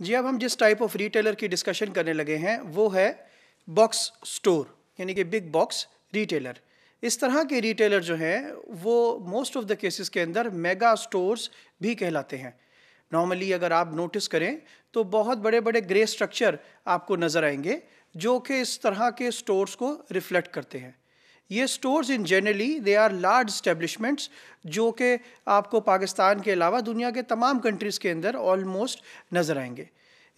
जी अब हम जिस टाइप ऑफ रिटेलर की डिस्कशन करने लगे हैं वो है बॉक्स स्टोर यानी कि बिग बॉक्स रिटेलर इस तरह के रिटेलर जो हैं वो मोस्ट ऑफ द केसेस के अंदर मेगा स्टोर्स भी कहलाते हैं नॉर्मली अगर आप नोटिस करें तो बहुत बड़े बड़े ग्रे स्ट्रक्चर आपको नज़र आएंगे जो कि इस तरह के स्टोर्स को रिफ्लेक्ट करते हैं ये stores in generally they are large establishments जो कि आपको पाकिस्तान के अलावा दुनिया के तमाम कंट्रीज़ के अंदर ऑलमोस्ट नज़र आएंगे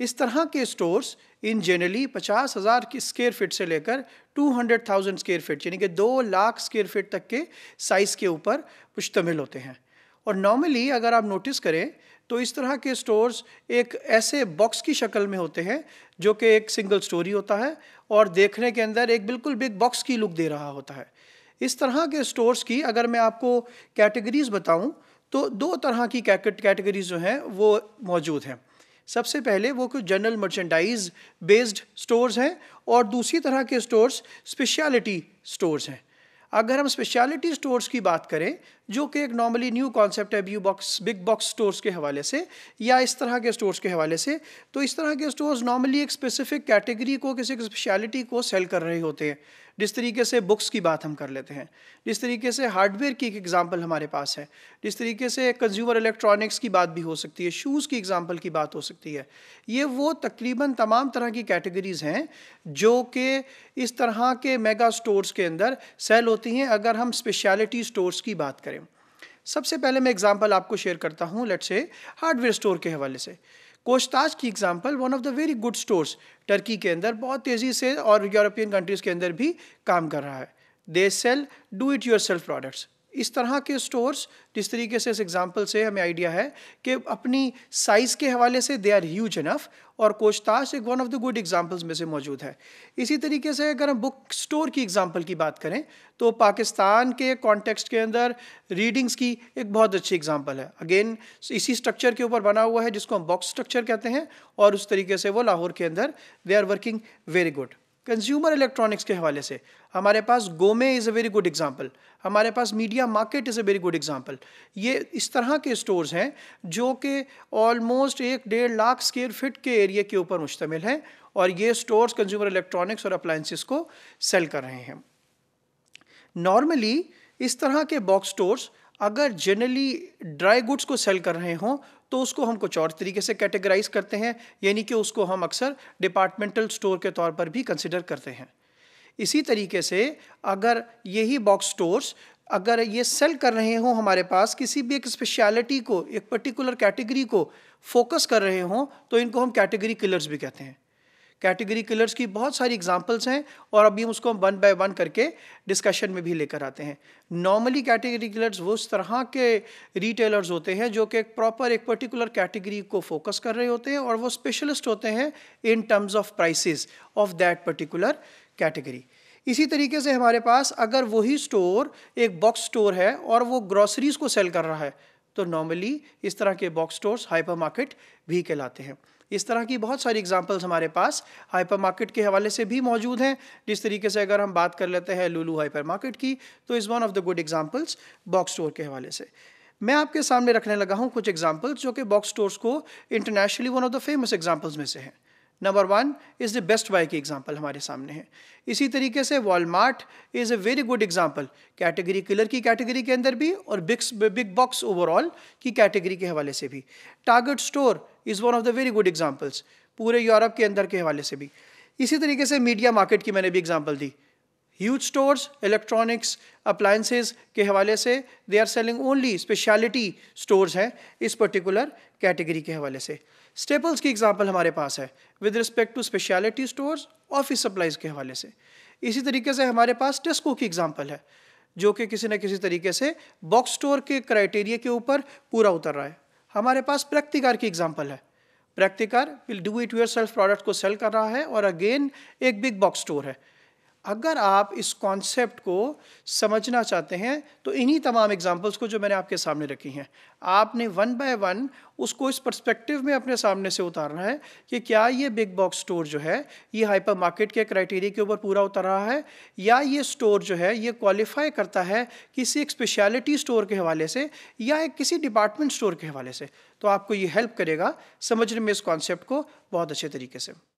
इस तरह के स्टोर्स इन जनरली पचास हज़ार की स्केयर फिट से लेकर two hundred thousand square feet यानी कि दो लाख स्केयर फिट तक के साइज़ के ऊपर मुश्तमिल होते हैं और नॉर्मली अगर आप नोटिस करें तो इस तरह के स्टोर्स एक ऐसे बॉक्स की शक्ल में होते हैं जो कि एक सिंगल स्टोरी होता है और देखने के अंदर एक बिल्कुल बिग बॉक्स की लुक दे रहा होता है इस तरह के स्टोर्स की अगर मैं आपको कैटेगरीज बताऊं तो दो तरह की कैटेगरीज जो हैं वो मौजूद हैं सबसे पहले वो कुछ जनरल मर्चेंडाइज बेस्ड स्टोर्स हैं और दूसरी तरह के स्टोर्स स्पेशलिटी स्टोर्स हैं अगर हम स्पेशलिटी स्टोर्स की बात करें जो कि एक नॉर्मली न्यू कॉन्सेप्ट है ब्यू बॉक्स बिग बॉक्स स्टोर्स के हवाले से या इस तरह के स्टोर्स के हवाले से तो इस तरह के स्टोर्स नॉर्मली एक स्पेसिफिक कैटेगरी को किसी स्पेशलिटी को सेल कर रहे होते हैं जिस तरीके से बुक्स की बात हम कर लेते हैं जिस तरीके से हार्डवेयर की एक एग्ज़ाम्पल हमारे पास है जिस तरीके से कंज्यूमर इलेक्ट्रॉनिक्स की बात भी हो सकती है शूज़ की एग्ज़ाम्पल की बात हो सकती है ये वो तकरीबन तमाम तरह की कैटेगरीज़ हैं जो कि इस तरह के मेगा स्टोर्स के अंदर सेल होती हैं अगर हम स्पेशलिटी स्टोर्स की बात करें सबसे पहले मैं एग्ज़ाम्पल आपको शेयर करता हूँ लेट से हार्डवेयर स्टोर के हवाले से कोस्टाज की example one of the very good stores Turkey के अंदर बहुत तेज़ी से और यूरोपियन कंट्रीज़ के अंदर भी काम कर रहा है they sell do it yourself products इस तरह के स्टोर्स जिस तरीके से इस एग्जांपल से हमें आइडिया है कि अपनी साइज़ के हवाले से दे आर ह्यूज इनफ और कोशताश एक one of the good examples में से मौजूद है इसी तरीके से अगर हम बुक स्टोर की एग्जांपल की बात करें तो पाकिस्तान के कॉन्टेक्स्ट के अंदर रीडिंग्स की एक बहुत अच्छी एग्ज़ाम्पल है अगेन इसी स्ट्रक्चर के ऊपर बना हुआ है जिसको हम बॉक्स स्ट्रक्चर कहते हैं और उस तरीके से वो लाहौर के अंदर they are working very good consumer electronics के हवाले से हमारे पास Gome is a very good example हमारे पास Media Market is a very good example ये इस तरह के स्टोर्स हैं जो कि ऑलमोस्ट एक डेढ़ लाख स्केयर फिट के एरिया के ऊपर मुश्तमिल हैं और ये स्टोर्स कंज्यूमर इलेक्ट्रॉनिक्स और अप्लाइंसिस को सेल कर रहे हैं नॉर्मली इस तरह के बॉक्स स्टोर्स अगर जनरली ड्राई गुड्स को सेल कर रहे हों तो उसको हम कुछ और तरीके से कैटेगराइज करते हैं यानी कि उसको हम अक्सर डिपार्टमेंटल स्टोर के तौर पर भी कंसिडर करते हैं इसी तरीके से अगर यही बॉक्स स्टोर्स अगर ये सेल कर रहे हों हमारे पास किसी भी एक स्पेशलिटी को एक पर्टिकुलर कैटेगरी को फोकस कर रहे हों तो इनको हम कैटेगरी किलर्स भी कहते हैं कैटेगरी किलर्स की बहुत सारी एग्जाम्पल्स हैं और अभी हम उसको हम वन बाय वन करके डिस्कशन में भी लेकर आते हैं नॉर्मली कैटेगरी किलर्स वो उस तरह के रिटेलर्स होते हैं जो कि एक प्रॉपर एक पर्टिकुलर कैटेगरी को फोकस कर रहे होते हैं और वो स्पेशलिस्ट होते हैं in terms of price of that particular category इसी तरीके से हमारे पास अगर वही स्टोर एक बॉक्स स्टोर है और वो ग्रॉसरीज को सेल कर रहा है तो नॉर्मली इस तरह के बॉक्स स्टोर्स हाइपर मार्केट भी कहलाते हैं इस तरह की बहुत सारी एग्जाम्पल्स हमारे पास हाइपर मार्केट के हवाले से भी मौजूद हैं जिस तरीके से अगर हम बात कर लेते हैं लूलू हाइपर मार्केट की तो is one of the good examples box store के हवाले से मैं आपके सामने रखने लगा हूँ कुछ एग्जाम्पल्स जो कि बॉक्स स्टोर्स को internationally one of the famous examples में से हैं number one is the best buy की एग्जांपल हमारे सामने है इसी तरीके से Walmart is a very good example category killer की कैटेगरी के अंदर भी और बिग्स बिग बॉक्स ओवरऑल की कैटेगरी के हवाले से भी Target store is one of the very good examples पूरे यूरोप के अंदर के हवाले से भी इसी तरीके से मीडिया मार्केट की मैंने भी एग्जाम्पल दी ह्यूज स्टोर्स इलेक्ट्रॉनिक्स अप्लाइंसेज के हवाले से they are selling only speciality stores हैं इस पर्टिकुलर कैटेगरी के हवाले से स्टेपल्स की एग्जांपल हमारे पास है with respect to speciality stores office supplies के हवाले से इसी तरीके से हमारे पास टेस्को की एग्जाम्पल है जो कि किसी न किसी तरीके से बॉक्स स्टोर के क्राइटेरिया के ऊपर पूरा उतर रहा है हमारे पास प्रैक्तिकार की एग्जाम्पल है प्रैक्तिकार will do it yourself product को सेल कर रहा है और अगेन एक बिग बॉक्स स्टोर है अगर आप इस कॉन्सेप्ट को समझना चाहते हैं तो इन्हीं तमाम एग्जाम्पल्स को जो मैंने आपके सामने रखी हैं आपने वन बाय वन उसको इस पर्सपेक्टिव में अपने सामने से उतारना है कि क्या ये बिग बॉक्स स्टोर जो है ये हाइपर मार्केट के क्राइटेरिया के ऊपर पूरा उतर रहा है या ये स्टोर जो है ये क्वालिफाई करता है किसी एक स्पेशलिटी स्टोर के हवाले से या एक किसी डिपार्टमेंट स्टोर के हवाले से तो आपको ये हेल्प करेगा समझने में इस कॉन्सेप्ट को बहुत अच्छे तरीके से